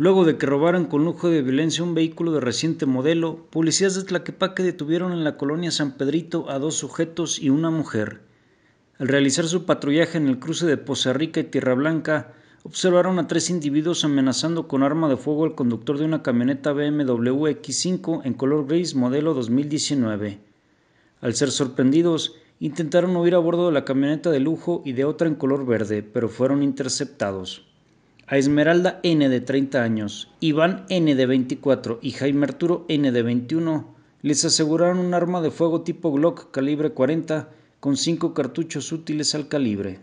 Luego de que robaron con lujo de violencia un vehículo de reciente modelo, policías de Tlaquepaque detuvieron en la colonia San Pedrito a dos sujetos y una mujer. Al realizar su patrullaje en el cruce de Poza Rica y Tierra Blanca, observaron a tres individuos amenazando con arma de fuego al conductor de una camioneta BMW X5 en color gris modelo 2019. Al ser sorprendidos, intentaron huir a bordo de la camioneta de lujo y de otra en color verde, pero fueron interceptados a Esmeralda N de 30 años, Iván N de 24 y Jaime Arturo N de 21, les aseguraron un arma de fuego tipo Glock calibre 40 con cinco cartuchos útiles al calibre.